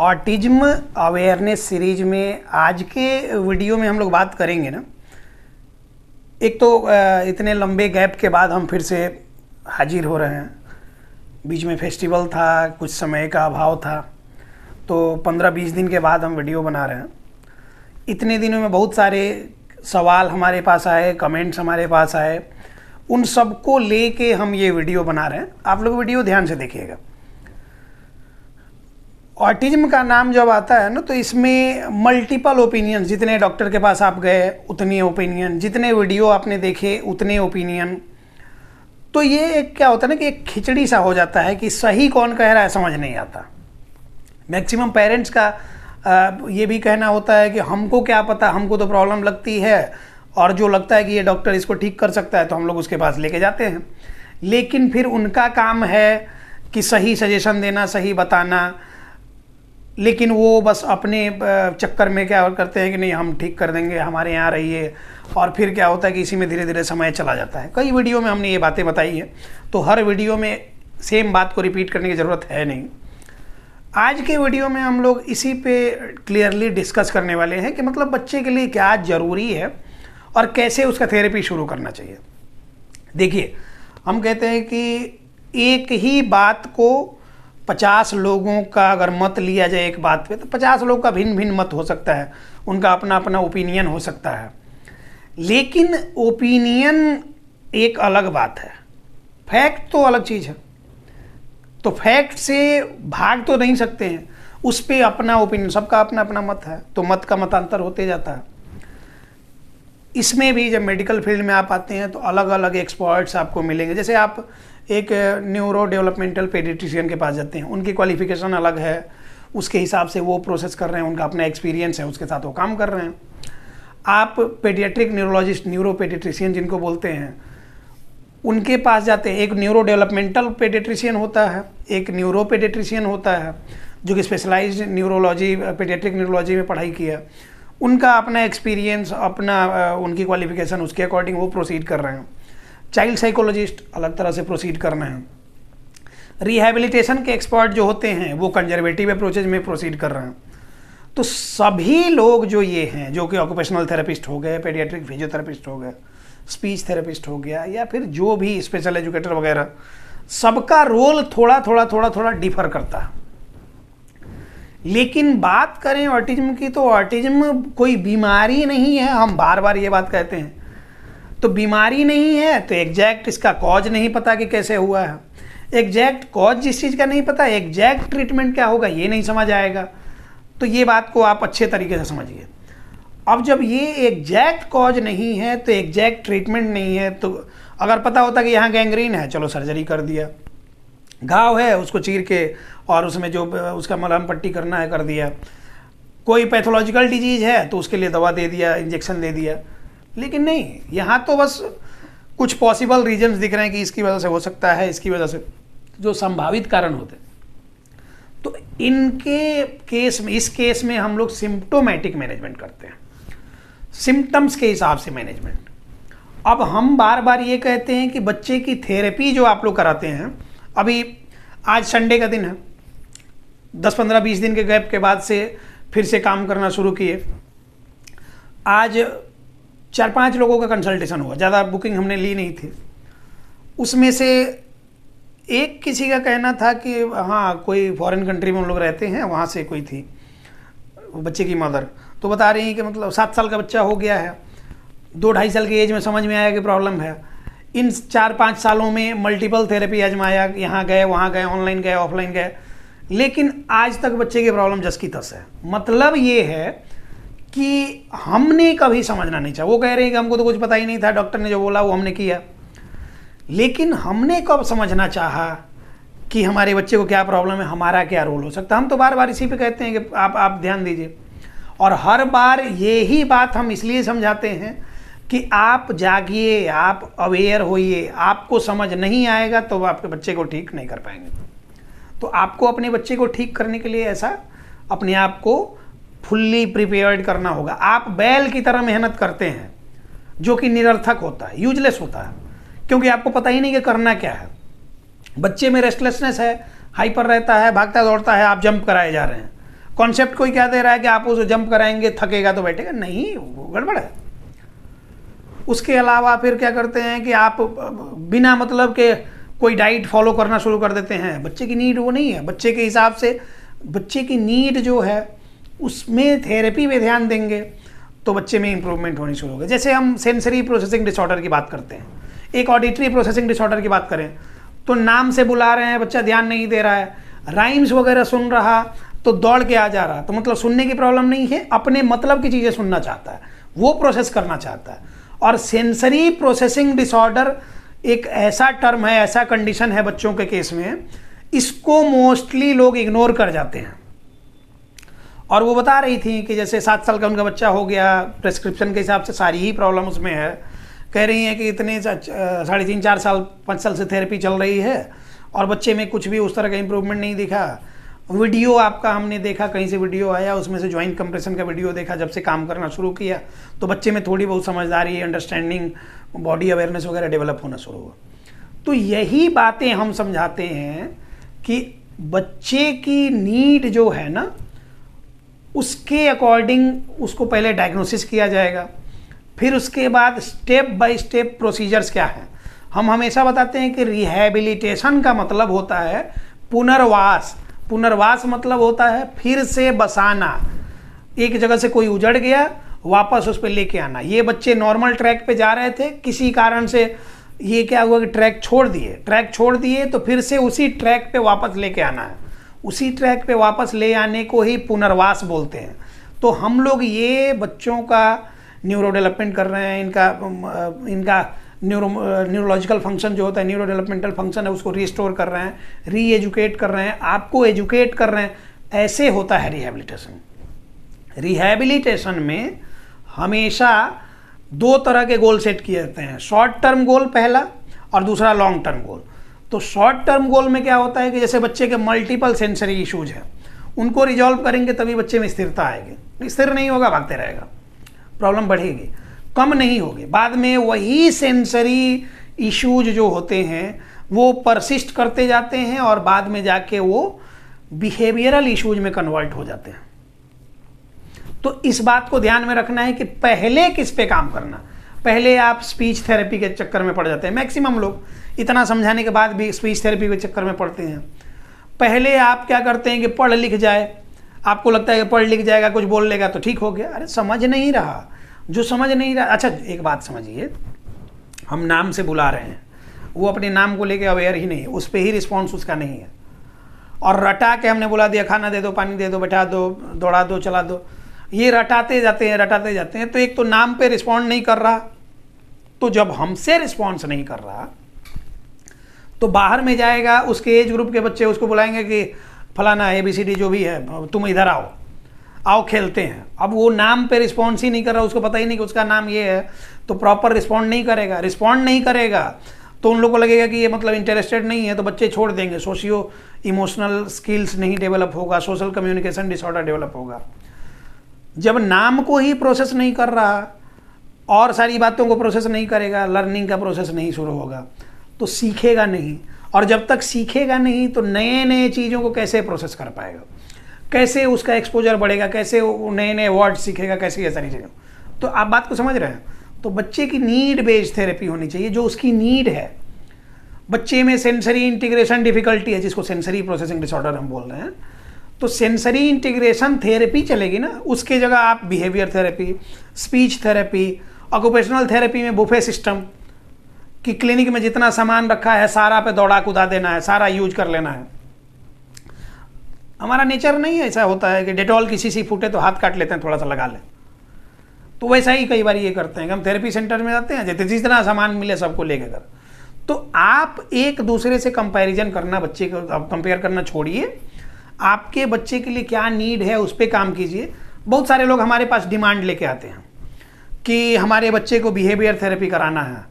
autism awareness series में आज के वीडियो में हम लोग बात करेंगे ना एक तो इतने लंबे गैप के बाद हम फिर से हाजिर हो रहे हैं बीच में फेस्टिवल था कुछ समय का अभाव था तो 15-20 दिन के बाद हम वीडियो बना रहे हैं इतने दिनों में बहुत सारे सवाल हमारे पास आए कमेंट्स हमारे पास आए उन सबको ले के हम ये वीडियो बना रहे हैं आप लोग वीडियो ध्यान से देखिएगा ऑटिज्म का नाम जब आता है ना तो इसमें मल्टीपल ओपिनियन जितने डॉक्टर के पास आप गए उतने ओपिनियन जितने वीडियो आपने देखे उतने ओपिनियन तो ये एक क्या होता है ना कि एक खिचड़ी सा हो जाता है कि सही कौन कह रहा है समझ नहीं आता मैक्सिमम पेरेंट्स का ये भी कहना होता है कि हमको क्या पता हमको तो प्रॉब्लम लगती है और जो लगता है कि ये डॉक्टर इसको ठीक कर सकता है तो हम लोग उसके पास लेके जाते हैं लेकिन फिर उनका काम है कि सही सजेशन देना सही बताना लेकिन वो बस अपने चक्कर में क्या करते हैं कि नहीं हम ठीक कर देंगे हमारे यहाँ रहिए और फिर क्या होता है कि इसी में धीरे धीरे समय चला जाता है कई वीडियो में हमने ये बातें बताई हैं तो हर वीडियो में सेम बात को रिपीट करने की ज़रूरत है नहीं आज के वीडियो में हम लोग इसी पे क्लियरली डिस्कस करने वाले हैं कि मतलब बच्चे के लिए क्या ज़रूरी है और कैसे उसका थेरेपी शुरू करना चाहिए देखिए हम कहते हैं कि एक ही बात को पचास लोगों का अगर मत लिया जाए एक बात पे तो पचास लोग का भिन्न भिन्न मत हो सकता है उनका अपना अपना ओपिनियन हो सकता है लेकिन ओपिनियन एक अलग बात है फैक्ट तो अलग चीज़ है तो फैक्ट से भाग तो नहीं सकते हैं उस पर अपना ओपिनियन सबका अपना अपना मत है तो मत का मतांतर होते जाता है इसमें भी जब मेडिकल फील्ड में आप आते हैं तो अलग अलग एक्सपर्ट्स आपको मिलेंगे जैसे आप एक न्यूरो डेवलपमेंटल पेडिट्रिशियन के पास जाते हैं उनकी क्वालिफिकेशन अलग है उसके हिसाब से वो प्रोसेस कर रहे हैं उनका अपना एक्सपीरियंस है उसके साथ वो काम कर रहे हैं आप पेडियाट्रिक न्यूरोलॉजिस्ट न्यूरो पेडिट्रिशियन जिनको बोलते हैं उनके पास जाते हैं एक न्यूरो डेवलपमेंटल पेडिट्रिशियन होता है एक न्यूरो पेडिट्रिशियन होता है जो कि स्पेशलाइज न्यूरोलॉजी पेडियाट्रिक न्यूरोलॉजी में पढ़ाई की है उनका अपना एक्सपीरियंस अपना उनकी क्वालिफिकेशन उसके अकॉर्डिंग वो प्रोसीड कर रहे हैं चाइल्ड साइकोलॉजिस्ट अलग तरह से प्रोसीड करना है रिहेबिलिटेशन के एक्सपर्ट जो होते हैं वो कंजर्वेटिव अप्रोचेज में प्रोसीड कर रहे हैं तो सभी लोग जो ये हैं जो कि ऑक्यूपेशनल थेरेपिस्ट हो गए पेडियाट्रिक फिजियोथेरेपिस्ट हो गए स्पीच थेरेपिस्ट हो गया या फिर जो भी स्पेशल एजुकेटर वगैरह सबका रोल थोड़ा थोड़ा थोड़ा थोड़ा डिफर करता है लेकिन बात करें ऑटिज्म की तो ऑटिज्म कोई बीमारी नहीं है हम बार बार ये बात कहते हैं तो बीमारी नहीं है तो एग्जैक्ट इसका कॉज नहीं पता कि कैसे हुआ है एग्जैक्ट कॉज जिस चीज़ का नहीं पता एग्जैक्ट ट्रीटमेंट क्या होगा ये नहीं समझ आएगा तो ये बात को आप अच्छे तरीके से समझिए अब जब ये एग्जैक्ट कॉज नहीं है तो एग्जैक्ट ट्रीटमेंट नहीं है तो अगर पता होता कि यहाँ गैंग्रीन है चलो सर्जरी कर दिया घाव है उसको चीर के और उसमें जो उसका मलहम पट्टी करना है कर दिया कोई पैथोलॉजिकल डिजीज़ है तो उसके लिए दवा दे दिया इंजेक्शन दे दिया लेकिन नहीं यहाँ तो बस कुछ पॉसिबल रीजंस दिख रहे हैं कि इसकी वजह से हो सकता है इसकी वजह से जो संभावित कारण होते हैं तो इनके केस में इस केस में हम लोग सिम्टोमेटिक मैनेजमेंट करते हैं सिम्टम्स के हिसाब से मैनेजमेंट अब हम बार बार ये कहते हैं कि बच्चे की थेरेपी जो आप लोग कराते हैं अभी आज संडे का दिन है दस पंद्रह बीस दिन के गैप के बाद से फिर से काम करना शुरू किए आज चार पांच लोगों का कंसल्टेशन हुआ ज़्यादा बुकिंग हमने ली नहीं थी उसमें से एक किसी का कहना था कि हाँ कोई फॉरेन कंट्री में हम लोग रहते हैं वहाँ से कोई थी बच्चे की मदर तो बता रही हैं कि मतलब सात साल का बच्चा हो गया है दो ढाई साल की एज में समझ में आया कि प्रॉब्लम है इन चार पाँच सालों में मल्टीपल थेरेपी आजमाया यहाँ गए वहाँ गए ऑनलाइन गए ऑफलाइन गए लेकिन आज तक बच्चे की प्रॉब्लम जस की तस है मतलब ये है कि हमने कभी समझना नहीं चाहिए वो कह रहे हैं कि हमको तो कुछ पता ही नहीं था डॉक्टर ने जो बोला वो हमने किया लेकिन हमने कब समझना चाहा कि हमारे बच्चे को क्या प्रॉब्लम है हमारा क्या रोल हो सकता है हम तो बार बार इसी पे कहते हैं कि आप आप ध्यान दीजिए और हर बार ये ही बात हम इसलिए समझाते हैं कि आप जागिए आप अवेयर होइए आपको समझ नहीं आएगा तो आपके बच्चे को ठीक नहीं कर पाएंगे तो आपको अपने बच्चे को ठीक करने के लिए ऐसा अपने आप को फुल्ली प्रिपेयर्ड करना होगा आप बैल की तरह मेहनत करते हैं जो कि निरर्थक होता है यूजलेस होता है क्योंकि आपको पता ही नहीं कि करना क्या है बच्चे में रेस्टलेसनेस है हाइपर रहता है भागता दौड़ता है आप जंप कराए जा रहे हैं कॉन्सेप्ट कोई क्या दे रहा है कि आप उसे जंप कराएंगे थकेगा तो बैठेगा नहीं वो गड़बड़ है उसके अलावा फिर क्या करते हैं कि आप बिना मतलब के कोई डाइट फॉलो करना शुरू कर देते हैं बच्चे की नीड वो नहीं है बच्चे के हिसाब से बच्चे की नीड जो है उसमें थेरेपी पे ध्यान देंगे तो बच्चे में इंप्रूवमेंट होनी शुरू होगी जैसे हम सेंसरी प्रोसेसिंग डिसऑर्डर की बात करते हैं एक ऑडिटरी प्रोसेसिंग डिसऑर्डर की बात करें तो नाम से बुला रहे हैं बच्चा ध्यान नहीं दे रहा है राइम्स वगैरह सुन रहा तो दौड़ के आ जा रहा तो मतलब सुनने की प्रॉब्लम नहीं है अपने मतलब की चीज़ें सुनना चाहता है वो प्रोसेस करना चाहता है और सेंसरी प्रोसेसिंग डिसऑर्डर एक ऐसा टर्म है ऐसा कंडीशन है बच्चों के केस में इसको मोस्टली लोग इग्नोर कर जाते हैं और वो बता रही थी कि जैसे सात साल का उनका बच्चा हो गया प्रेस्क्रिप्शन के हिसाब से सारी ही प्रॉब्लम उसमें है कह रही हैं कि इतने साढ़े तीन चार साल पाँच साल से थेरेपी चल रही है और बच्चे में कुछ भी उस तरह का इम्प्रूवमेंट नहीं दिखा वीडियो आपका हमने देखा कहीं से वीडियो आया उसमें से ज्वाइंट कंप्रेशन का वीडियो देखा जब से काम करना शुरू किया तो बच्चे में थोड़ी बहुत समझदारी अंडरस्टैंडिंग बॉडी अवेयरनेस वगैरह डेवलप होना शुरू हुआ तो यही बातें हम समझाते हैं कि बच्चे की नीड जो है ना उसके अकॉर्डिंग उसको पहले डायग्नोसिस किया जाएगा फिर उसके बाद स्टेप बाय स्टेप प्रोसीजर्स क्या हैं हम हमेशा बताते हैं कि रिहेबिलिटेशन का मतलब होता है पुनर्वास पुनर्वास मतलब होता है फिर से बसाना एक जगह से कोई उजड़ गया वापस उस पर लेके आना ये बच्चे नॉर्मल ट्रैक पे जा रहे थे किसी कारण से ये क्या हुआ कि ट्रैक छोड़ दिए ट्रैक छोड़ दिए तो फिर से उसी ट्रैक पे वापस लेके आना है उसी ट्रैक पे वापस ले आने को ही पुनर्वास बोलते हैं तो हम लोग ये बच्चों का न्यूरो डेवलपमेंट कर रहे हैं इनका इनका न्यूरो न्यूरोलॉजिकल फंक्शन जो होता है न्यूरो डेवलपमेंटल फंक्शन है उसको रिस्टोर कर रहे हैं री एजुकेट कर रहे हैं आपको एजुकेट कर रहे हैं ऐसे होता है रिहेबिलिटेशन रिहेबिलिटेशन में हमेशा दो तरह के गोल सेट किए जाते हैं शॉर्ट टर्म गोल पहला और दूसरा लॉन्ग टर्म गोल तो शॉर्ट टर्म गोल में क्या होता है कि जैसे बच्चे के मल्टीपल सेंसरी इशूज हैं उनको रिजॉल्व करेंगे तभी बच्चे में स्थिरता आएगी स्थिर नहीं होगा भागते रहेगा प्रॉब्लम बढ़ेगी कम नहीं होगी बाद में वही सेंसरी इश्यूज जो होते हैं वो परसिस्ट करते जाते हैं और बाद में जाके वो बिहेवियरल इश्यूज में कन्वर्ट हो जाते हैं तो इस बात को ध्यान में रखना है कि पहले किस पे काम करना पहले आप स्पीच थेरेपी के चक्कर में पड़ जाते हैं मैक्सिमम लोग इतना समझाने के बाद भी स्पीच थेरेपी के चक्कर में पड़ते हैं पहले आप क्या करते हैं कि पढ़ लिख जाए आपको लगता है कि पढ़ लिख जाएगा कुछ बोल लेगा तो ठीक हो गया अरे समझ नहीं रहा जो समझ नहीं रहा अच्छा एक बात समझिए हम नाम से बुला रहे हैं वो अपने नाम को लेके अवेयर ही नहीं है उस पर ही रिस्पॉन्स उसका नहीं है और रटा के हमने बुला दिया खाना दे दो पानी दे दो बैठा दो दौड़ा दो चला दो ये रटाते जाते हैं रटाते जाते हैं तो एक तो नाम पे रिस्पॉन्ड नहीं कर रहा तो जब हमसे रिस्पॉन्स नहीं कर रहा तो बाहर में जाएगा उसके एज ग्रुप के बच्चे उसको बुलाएंगे कि फलाना ए बी सी डी जो भी है तुम इधर आओ आओ खेलते हैं अब वो नाम पे रिस्पॉन्स ही नहीं कर रहा उसको पता ही नहीं कि उसका नाम ये है तो प्रॉपर रिस्पॉन्ड नहीं करेगा रिस्पॉन्ड नहीं करेगा तो उन लोगों को लगेगा कि ये मतलब इंटरेस्टेड नहीं है तो बच्चे छोड़ देंगे सोशियो इमोशनल स्किल्स नहीं डेवलप होगा सोशल कम्युनिकेशन डिसऑर्डर डेवलप होगा जब नाम को ही प्रोसेस नहीं कर रहा और सारी बातों को प्रोसेस नहीं करेगा लर्निंग का प्रोसेस नहीं शुरू होगा तो सीखेगा नहीं और जब तक सीखेगा नहीं तो नए नए चीज़ों को कैसे प्रोसेस कर पाएगा कैसे उसका एक्सपोजर बढ़ेगा कैसे नए नए वर्ड सीखेगा कैसे ये सारी चीज़ें तो आप बात को समझ रहे हैं तो बच्चे की नीड बेस्ड थेरेपी होनी चाहिए जो उसकी नीड है बच्चे में सेंसरी इंटीग्रेशन डिफिकल्टी है जिसको सेंसरी प्रोसेसिंग डिसऑर्डर हम बोल रहे हैं तो सेंसरी इंटीग्रेशन थेरेपी चलेगी ना उसके जगह आप behaviour therapy speech therapy occupational therapy में बुफे सिस्टम कि क्लिनिक में जितना सामान रखा है सारा पे दौड़ा कूदा देना है सारा यूज कर लेना है हमारा नेचर नहीं ऐसा होता है कि डेटॉल किसी से फूटे तो हाथ काट लेते हैं थोड़ा सा लगा लें तो वैसा ही कई बार ये करते हैं कि हम थेरेपी सेंटर में जाते हैं जितने जितना सामान मिले सबको लेके कर तो आप एक दूसरे से कंपैरिजन करना बच्चे को आप कंपेयर करना छोड़िए आपके बच्चे के लिए क्या नीड है उस पर काम कीजिए बहुत सारे लोग हमारे पास डिमांड लेके आते हैं कि हमारे बच्चे को बिहेवियर थेरेपी कराना है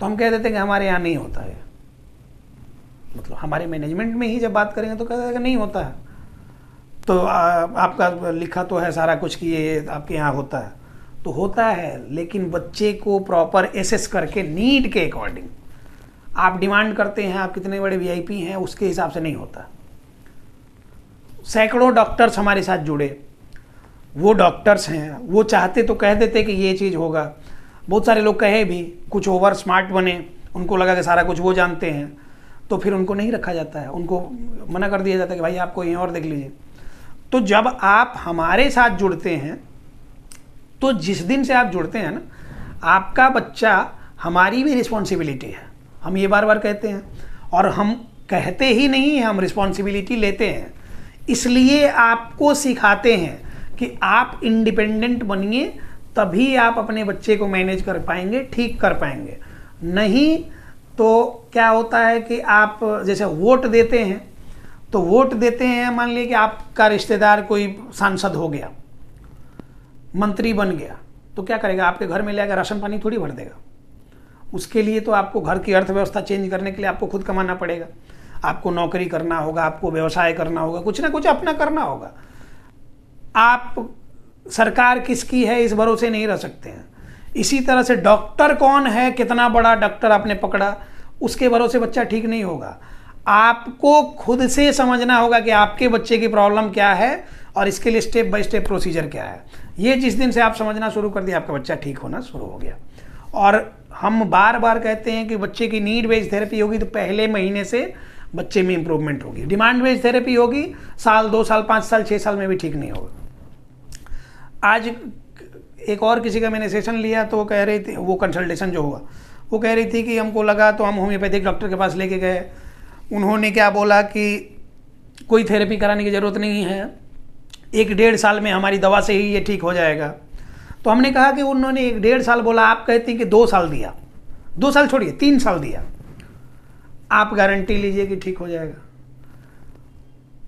तो हम कह देते हैं कि हमारे यहाँ नहीं होता है मतलब हमारे मैनेजमेंट में ही जब बात करेंगे तो कह देते हैं कि नहीं होता है तो आ, आपका लिखा तो है सारा कुछ कि ये आपके यहाँ होता है तो होता है लेकिन बच्चे को प्रॉपर एसेस करके नीड के अकॉर्डिंग आप डिमांड करते हैं आप कितने बड़े वीआईपी हैं उसके हिसाब से नहीं होता सैकड़ों डॉक्टर्स हमारे साथ जुड़े वो डॉक्टर्स हैं वो चाहते तो कह देते कि ये चीज़ होगा बहुत सारे लोग कहे भी कुछ ओवर स्मार्ट बने उनको लगा कि सारा कुछ वो जानते हैं तो फिर उनको नहीं रखा जाता है उनको मना कर दिया जाता है कि भाई आपको यहीं और देख लीजिए तो जब आप हमारे साथ जुड़ते हैं तो जिस दिन से आप जुड़ते हैं ना आपका बच्चा हमारी भी रिस्पॉन्सिबिलिटी है हम ये बार बार कहते हैं और हम कहते ही नहीं हम रिस्पॉन्सिबिलिटी लेते हैं इसलिए आपको सिखाते हैं कि आप इंडिपेंडेंट बनिए तभी आप अपने बच्चे को मैनेज कर पाएंगे ठीक कर पाएंगे नहीं तो क्या होता है कि आप जैसे वोट देते हैं तो वोट देते हैं मान लीजिए कि आपका रिश्तेदार कोई सांसद हो गया मंत्री बन गया तो क्या करेगा आपके घर में ले राशन पानी थोड़ी भर देगा उसके लिए तो आपको घर की अर्थव्यवस्था चेंज करने के लिए आपको खुद कमाना पड़ेगा आपको नौकरी करना होगा आपको व्यवसाय करना होगा कुछ ना कुछ अपना करना होगा आप सरकार किसकी है इस भरोसे नहीं रह सकते हैं इसी तरह से डॉक्टर कौन है कितना बड़ा डॉक्टर आपने पकड़ा उसके भरोसे बच्चा ठीक नहीं होगा आपको खुद से समझना होगा कि आपके बच्चे की प्रॉब्लम क्या है और इसके लिए स्टेप बाय स्टेप प्रोसीजर क्या है ये जिस दिन से आप समझना शुरू कर दिया आपका बच्चा ठीक होना शुरू हो गया और हम बार बार कहते हैं कि बच्चे की नीड बेस्ड थेरेपी होगी तो पहले महीने से बच्चे में इंप्रूवमेंट होगी डिमांड बेस्ड थेरेपी होगी साल दो साल पाँच साल छः साल में भी ठीक नहीं होगा आज एक और किसी का मैंने सेशन लिया तो वो कह रही थी वो कंसल्टेशन जो हुआ वो कह रही थी कि हमको लगा तो हम होम्योपैथिक डॉक्टर के पास लेके गए उन्होंने क्या बोला कि कोई थेरेपी कराने की ज़रूरत नहीं है एक डेढ़ साल में हमारी दवा से ही ये ठीक हो जाएगा तो हमने कहा कि उन्होंने एक डेढ़ साल बोला आप कहते हैं कि दो साल दिया दो साल छोड़िए तीन साल दिया आप गारंटी लीजिए कि ठीक हो जाएगा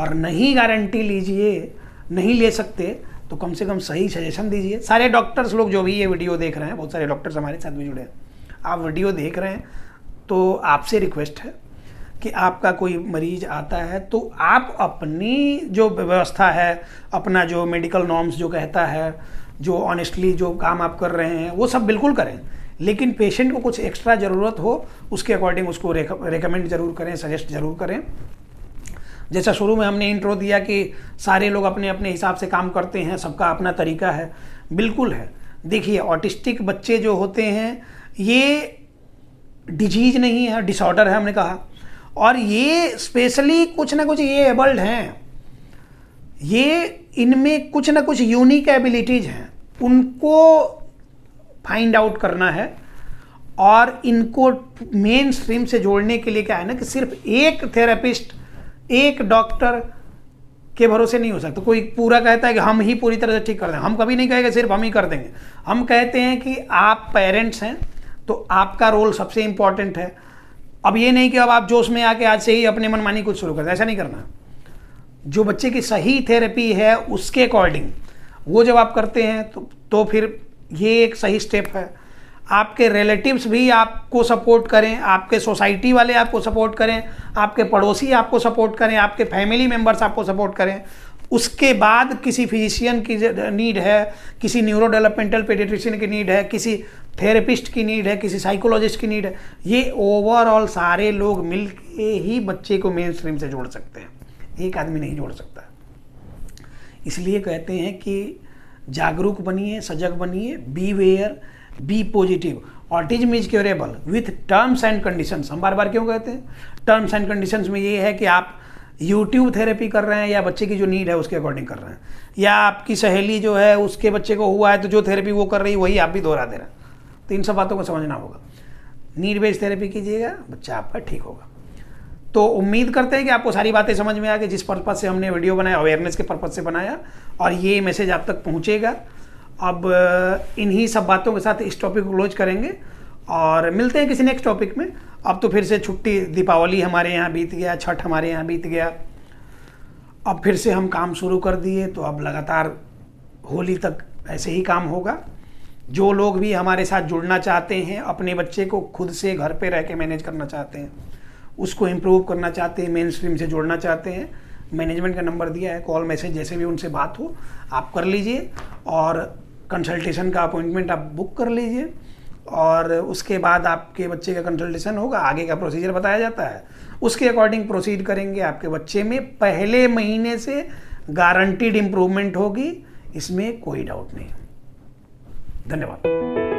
और नहीं गारंटी लीजिए नहीं ले सकते तो कम से कम सही सजेशन दीजिए सारे डॉक्टर्स लोग जो भी ये वीडियो देख रहे हैं बहुत सारे डॉक्टर्स हमारे साथ भी जुड़े हैं आप वीडियो देख रहे हैं तो आपसे रिक्वेस्ट है कि आपका कोई मरीज आता है तो आप अपनी जो व्यवस्था है अपना जो मेडिकल नॉर्म्स जो कहता है जो ऑनेस्टली जो काम आप कर रहे हैं वो सब बिल्कुल करें लेकिन पेशेंट को कुछ एक्स्ट्रा ज़रूरत हो उसके अकॉर्डिंग उसको रेकमेंड ज़रूर करें सजेस्ट ज़रूर करें जैसा शुरू में हमने इंट्रो दिया कि सारे लोग अपने अपने हिसाब से काम करते हैं सबका अपना तरीका है बिल्कुल है देखिए ऑटिस्टिक बच्चे जो होते हैं ये डिजीज नहीं है डिसऑर्डर है हमने कहा और ये स्पेशली कुछ ना कुछ ये एबल्ड हैं ये इनमें कुछ ना कुछ यूनिक एबिलिटीज़ हैं उनको फाइंड आउट करना है और इनको मेन स्ट्रीम से जोड़ने के लिए क्या है ना कि सिर्फ एक थेरेपिस्ट एक डॉक्टर के भरोसे नहीं हो सकता कोई पूरा कहता है कि हम ही पूरी तरह से ठीक कर देंगे हम कभी नहीं कहेंगे सिर्फ हम ही कर देंगे हम कहते हैं कि आप पेरेंट्स हैं तो आपका रोल सबसे इंपॉर्टेंट है अब ये नहीं कि अब आप जोश में आके आज से ही अपने मनमानी कुछ शुरू कर दें ऐसा नहीं करना जो बच्चे की सही थेरेपी है उसके अकॉर्डिंग वो जब आप करते हैं तो, तो फिर ये एक सही स्टेप है आपके रिलेटिव्स भी आपको सपोर्ट करें आपके सोसाइटी वाले आपको सपोर्ट करें आपके पड़ोसी आपको सपोर्ट करें आपके फैमिली मेम्बर्स आपको सपोर्ट करें उसके बाद किसी फिजिशियन की नीड है किसी न्यूरो डेवलपमेंटल पेडिट्रिशियन की नीड है किसी थेरेपिस्ट की नीड है किसी साइकोलॉजिस्ट की नीड है ये ओवरऑल सारे लोग मिल के ही बच्चे को मेन स्ट्रीम से जोड़ सकते हैं एक आदमी नहीं जोड़ सकता इसलिए कहते हैं कि जागरूक बनिए सजग बनिए be aware be positive autism is curable with terms and conditions हम बार बार क्यों कहते हैं टर्म्स एंड कंडीशंस में ये है कि आप यूट्यूब थेरेपी कर रहे हैं या बच्चे की जो नीड है उसके अकॉर्डिंग कर रहे हैं या आपकी सहेली जो है उसके बच्चे को हुआ है तो जो थेरेपी वो कर रही है वही आप भी दोहरा दे रहे हैं तो इन सब बातों को समझना होगा नीड बेस्ड थेरेपी कीजिएगा बच्चा आपका ठीक होगा तो उम्मीद करते हैं कि आपको सारी बातें समझ में आ गई जिस पर्पज़ से हमने वीडियो बनाया अवेयरनेस के पर्पज़ से बनाया और ये मैसेज आप तक पहुँचेगा अब इन्हीं सब बातों के साथ इस टॉपिक को क्लोज करेंगे और मिलते हैं किसी नेक्स्ट टॉपिक में अब तो फिर से छुट्टी दीपावली हमारे यहाँ बीत गया छठ हमारे यहाँ बीत गया अब फिर से हम काम शुरू कर दिए तो अब लगातार होली तक ऐसे ही काम होगा जो लोग भी हमारे साथ जुड़ना चाहते हैं अपने बच्चे को खुद से घर पे रह के मैनेज करना चाहते हैं उसको इम्प्रूव करना चाहते हैं मेन स्ट्रीम से जुड़ना चाहते हैं मैनेजमेंट का नंबर दिया है कॉल मैसेज जैसे भी उनसे बात हो आप कर लीजिए और कंसल्टेशन का अपॉइंटमेंट आप बुक कर लीजिए और उसके बाद आपके बच्चे का कंसल्टेशन होगा आगे का प्रोसीजर बताया जाता है उसके अकॉर्डिंग प्रोसीड करेंगे आपके बच्चे में पहले महीने से गारंटीड इम्प्रूवमेंट होगी इसमें कोई डाउट नहीं धन्यवाद